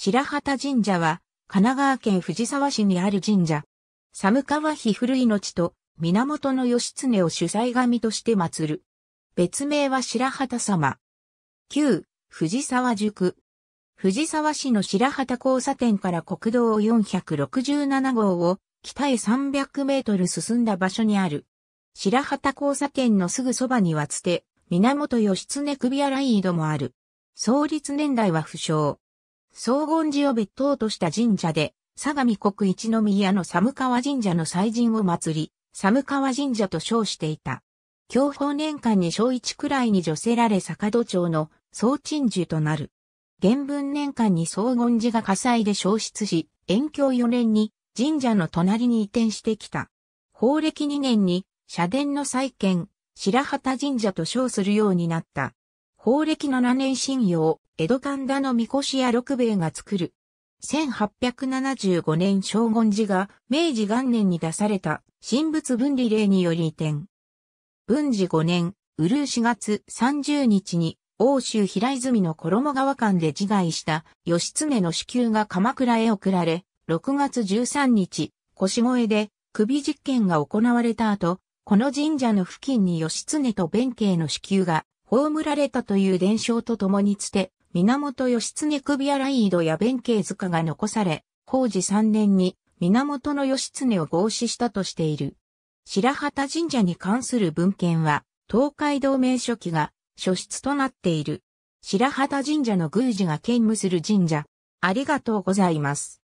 白旗神社は、神奈川県藤沢市にある神社。寒川日古いのちと、源義経を主催神として祀る。別名は白旗様。旧、藤沢塾。藤沢市の白旗交差点から国道467号を北へ300メートル進んだ場所にある。白旗交差点のすぐそばにはつて、源義経首洗い井戸もある。創立年代は不詳。荘厳寺を別当とした神社で、相模国一宮の寒川神社の祭神を祭り、寒川神社と称していた。享保年間に小一くらいに除せられ坂戸町の総鎮守となる。原文年間に荘厳寺が火災で消失し、延教4年に神社の隣に移転してきた。法暦2年に社殿の再建、白旗神社と称するようになった。法暦7年信用、江戸神田の神輿や六兵衛が作る。1875年昭言寺が明治元年に出された神仏分離令により移転。文治5年、うるう4月30日に、欧州平泉の衣川間で自害した義経の死休が鎌倉へ送られ、6月13日、腰越で首実験が行われた後、この神社の付近に義経と弁慶の死休が葬られたという伝承と共につて、源義経首荒井井戸や弁慶塚が残され、工事3年に源義経を合祀したとしている。白旗神社に関する文献は、東海道名書記が書出となっている。白旗神社の宮司が兼務する神社。ありがとうございます。